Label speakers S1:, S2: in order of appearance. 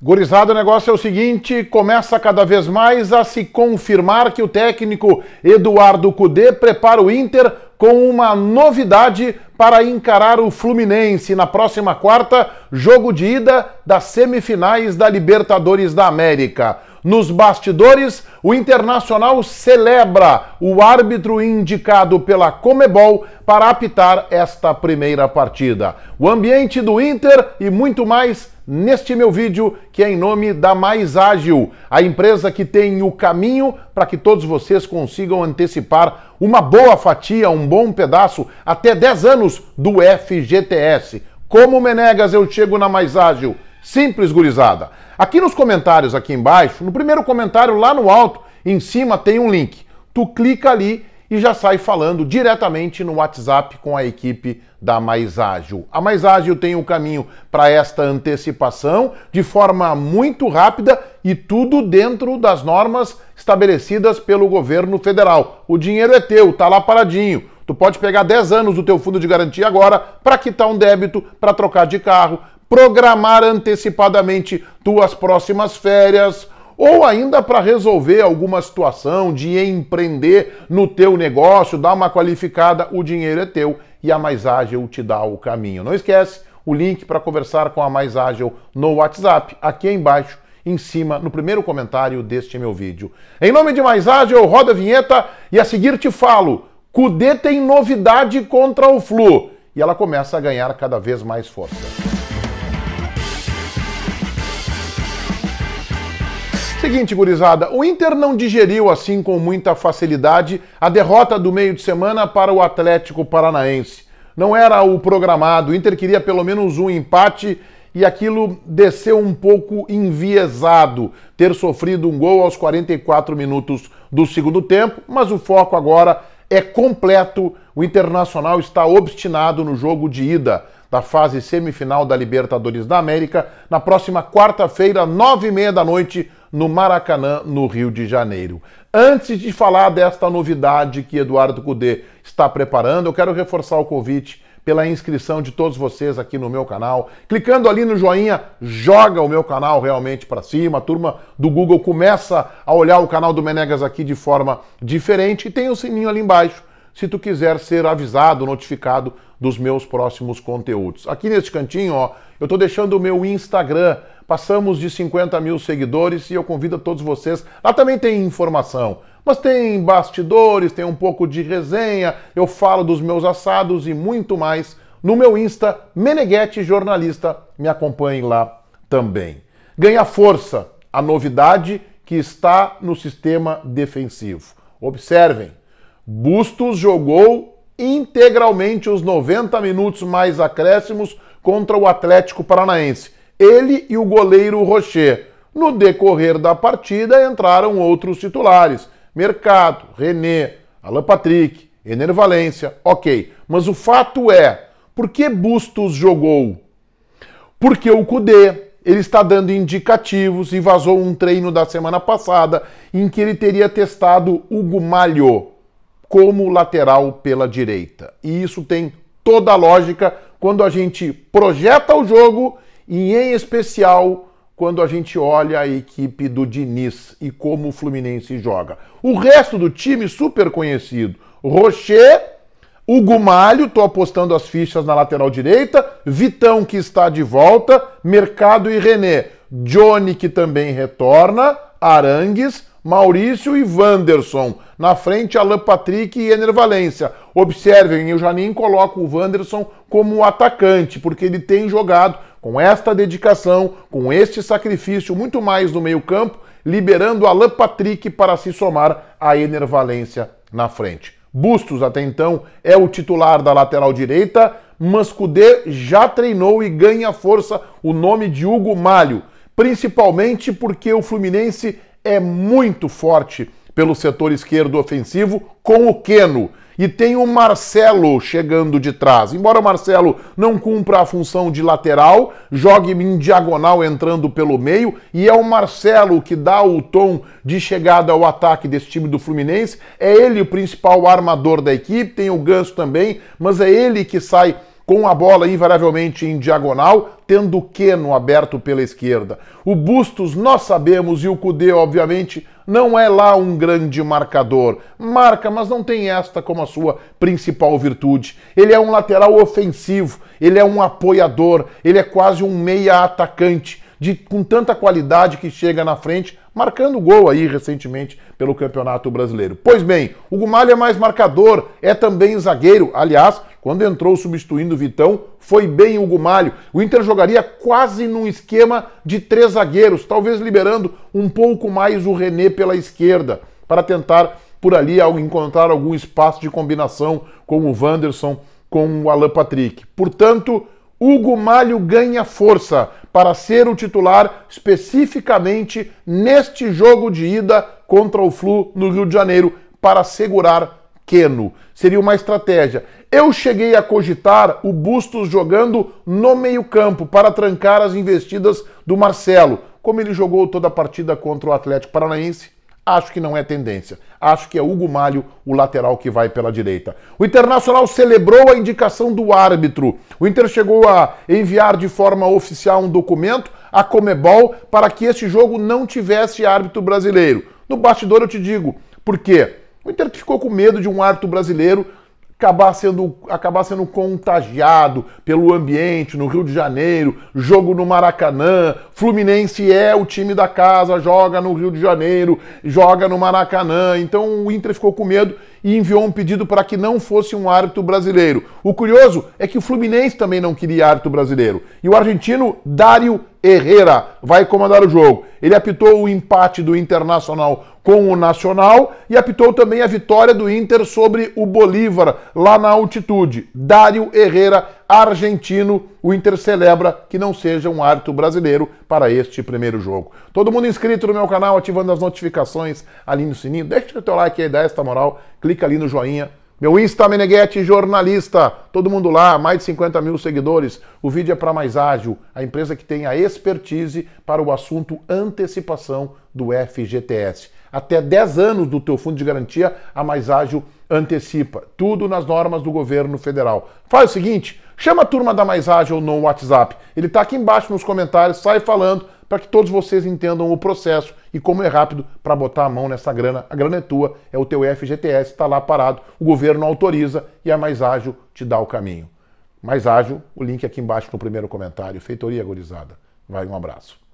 S1: Gurizada, o negócio é o seguinte: começa cada vez mais a se confirmar que o técnico Eduardo Cudê prepara o Inter com uma novidade para encarar o Fluminense na próxima quarta, jogo de ida das semifinais da Libertadores da América. Nos bastidores, o Internacional celebra o árbitro indicado pela Comebol para apitar esta primeira partida. O ambiente do Inter e muito mais neste meu vídeo, que é em nome da Mais Ágil, a empresa que tem o caminho para que todos vocês consigam antecipar uma boa fatia, um bom pedaço, até 10 anos do FGTS. Como Menegas eu chego na Mais Ágil? Simples, gurizada. Aqui nos comentários, aqui embaixo, no primeiro comentário lá no alto, em cima tem um link. Tu clica ali e já sai falando diretamente no WhatsApp com a equipe da Mais Ágil. A Mais Ágil tem o um caminho para esta antecipação de forma muito rápida e tudo dentro das normas estabelecidas pelo governo federal. O dinheiro é teu, tá lá paradinho. Tu pode pegar 10 anos do teu fundo de garantia agora para quitar um débito, para trocar de carro, programar antecipadamente tuas próximas férias ou ainda para resolver alguma situação de empreender no teu negócio, dar uma qualificada, o dinheiro é teu e a Mais Ágil te dá o caminho. Não esquece o link para conversar com a Mais Ágil no WhatsApp, aqui embaixo, em cima, no primeiro comentário deste meu vídeo. Em nome de Mais Ágil, roda a vinheta e a seguir te falo, Cudê tem novidade contra o Flu e ela começa a ganhar cada vez mais força. Seguinte, gurizada, o Inter não digeriu assim com muita facilidade a derrota do meio de semana para o Atlético Paranaense. Não era o programado, o Inter queria pelo menos um empate e aquilo desceu um pouco enviesado ter sofrido um gol aos 44 minutos do segundo tempo, mas o foco agora é completo. O Internacional está obstinado no jogo de ida da fase semifinal da Libertadores da América na próxima quarta-feira, nove e meia da noite no Maracanã, no Rio de Janeiro. Antes de falar desta novidade que Eduardo Cudê está preparando, eu quero reforçar o convite pela inscrição de todos vocês aqui no meu canal. Clicando ali no joinha, joga o meu canal realmente para cima. A turma do Google começa a olhar o canal do Menegas aqui de forma diferente e tem o sininho ali embaixo se tu quiser ser avisado, notificado dos meus próximos conteúdos. Aqui neste cantinho, ó, eu estou deixando o meu Instagram. Passamos de 50 mil seguidores e eu convido a todos vocês. Lá também tem informação, mas tem bastidores, tem um pouco de resenha, eu falo dos meus assados e muito mais no meu Insta, Meneghete Jornalista. Me acompanhem lá também. Ganha força a novidade que está no sistema defensivo. Observem, Bustos jogou integralmente os 90 minutos mais acréscimos contra o Atlético Paranaense. Ele e o goleiro Rocher. No decorrer da partida entraram outros titulares: Mercado, René, Alan Patrick, Ener Valência. Ok, mas o fato é, por que Bustos jogou? Porque o Cudê ele está dando indicativos e vazou um treino da semana passada em que ele teria testado o Gumalho como lateral pela direita. E isso tem toda a lógica quando a gente projeta o jogo e, em especial, quando a gente olha a equipe do Diniz e como o Fluminense joga. O resto do time super conhecido: Rocher, o Gumalho, estou apostando as fichas na lateral direita, Vitão que está de volta, Mercado e René, Johnny que também retorna, Arangues, Maurício e Wanderson. Na frente, Alan Patrick e Ener Valência. Observem, eu já nem coloco o Wanderson como atacante, porque ele tem jogado com esta dedicação, com este sacrifício, muito mais no meio-campo, liberando Alan Patrick para se somar a Ener Valência na frente. Bustos, até então, é o titular da lateral direita. Cudê já treinou e ganha força o nome de Hugo Malho, principalmente porque o Fluminense é muito forte pelo setor esquerdo ofensivo com o Queno E tem o Marcelo chegando de trás. Embora o Marcelo não cumpra a função de lateral, jogue em diagonal entrando pelo meio, e é o Marcelo que dá o tom de chegada ao ataque desse time do Fluminense. É ele o principal armador da equipe, tem o Ganso também, mas é ele que sai com a bola invariavelmente em diagonal, tendo o Keno aberto pela esquerda. O Bustos nós sabemos e o Kudê, obviamente, não é lá um grande marcador. Marca, mas não tem esta como a sua principal virtude. Ele é um lateral ofensivo, ele é um apoiador, ele é quase um meia atacante, de, com tanta qualidade que chega na frente marcando gol aí recentemente pelo Campeonato Brasileiro. Pois bem, o Gumalha é mais marcador, é também zagueiro. Aliás, quando entrou substituindo o Vitão, foi bem o Gumalho. O Inter jogaria quase num esquema de três zagueiros, talvez liberando um pouco mais o René pela esquerda, para tentar por ali encontrar algum espaço de combinação com o Wanderson, com o Alan Patrick. Portanto, Hugo Malho ganha força para ser o titular especificamente neste jogo de ida contra o Flu no Rio de Janeiro para segurar Keno. Seria uma estratégia. Eu cheguei a cogitar o Bustos jogando no meio-campo para trancar as investidas do Marcelo, como ele jogou toda a partida contra o Atlético Paranaense Acho que não é tendência. Acho que é Hugo Malho o lateral que vai pela direita. O Internacional celebrou a indicação do árbitro. O Inter chegou a enviar de forma oficial um documento à Comebol para que este jogo não tivesse árbitro brasileiro. No bastidor eu te digo, por quê? O Inter ficou com medo de um árbitro brasileiro acabar sendo, acabar sendo contagiado pelo ambiente no Rio de Janeiro, jogo no Maracanã. Fluminense é o time da casa, joga no Rio de Janeiro, joga no Maracanã. Então o Inter ficou com medo e enviou um pedido para que não fosse um árbitro brasileiro. O curioso é que o Fluminense também não queria árbitro brasileiro. E o argentino Dário Herrera vai comandar o jogo. Ele apitou o empate do Internacional com o Nacional e apitou também a vitória do Inter sobre o Bolívar, lá na altitude. Dário Herrera, argentino, o Inter celebra que não seja um árbitro brasileiro para este primeiro jogo. Todo mundo inscrito no meu canal, ativando as notificações ali no sininho. Deixa o teu like aí, dá esta moral, clica ali no joinha meu Insta Meneghete Jornalista, todo mundo lá, mais de 50 mil seguidores. O vídeo é para Mais Ágil, a empresa que tem a expertise para o assunto antecipação do FGTS. Até 10 anos do teu fundo de garantia, a Mais Ágil antecipa. Tudo nas normas do governo federal. Faz o seguinte, chama a turma da Mais Ágil no WhatsApp. Ele está aqui embaixo nos comentários, sai falando para que todos vocês entendam o processo e como é rápido para botar a mão nessa grana. A grana é tua, é o teu FGTS, está lá parado, o governo autoriza e a é Mais Ágil te dá o caminho. Mais Ágil, o link aqui embaixo no primeiro comentário. Feitoria, gorizada. Vai, um abraço.